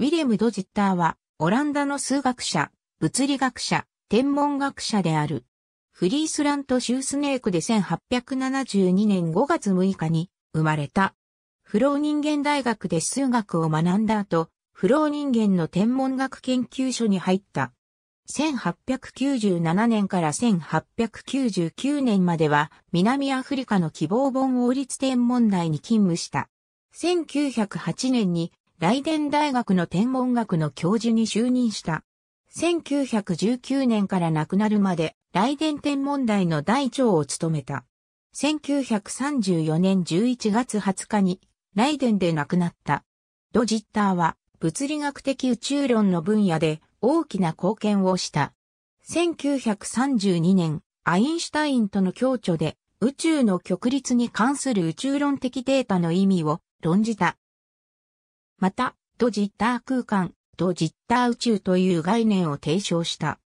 ウィレム・ドジッターは、オランダの数学者、物理学者、天文学者である。フリースラント・シュースネークで1872年5月6日に生まれた。フロー人間大学で数学を学んだ後、フロー人間の天文学研究所に入った。1897年から1899年までは南アフリカの希望本王立天文台に勤務した。1908年にライデン大学の天文学の教授に就任した。1919年から亡くなるまで、ライデン天文台の大長を務めた。1934年11月20日に、ライデンで亡くなった。ドジッターは、物理学的宇宙論の分野で大きな貢献をした。1932年、アインシュタインとの共著で、宇宙の極律に関する宇宙論的データの意味を論じた。また、ドジッター空間、ドジッター宇宙という概念を提唱した。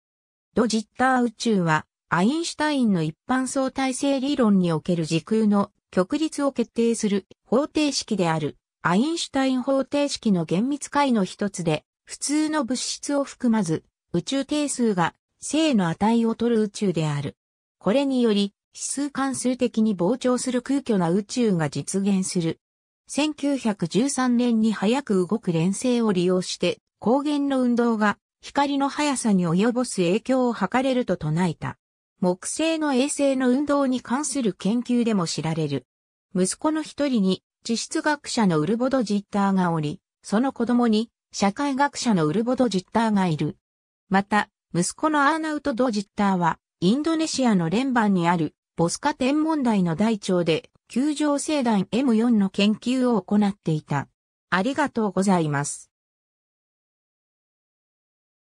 ドジッター宇宙は、アインシュタインの一般相対性理論における時空の極率を決定する方程式である、アインシュタイン方程式の厳密解の一つで、普通の物質を含まず、宇宙定数が正の値を取る宇宙である。これにより、指数関数的に膨張する空虚な宇宙が実現する。1913年に早く動く連星を利用して光源の運動が光の速さに及ぼす影響を図れると唱えた。木星の衛星の運動に関する研究でも知られる。息子の一人に地質学者のウルボド・ジッターがおり、その子供に社会学者のウルボド・ジッターがいる。また、息子のアーナウト・ド・ジッターは、インドネシアの連番にあるボスカ天文台の台長で、球状星団 M4 の研究を行っていた。ありがとうございます。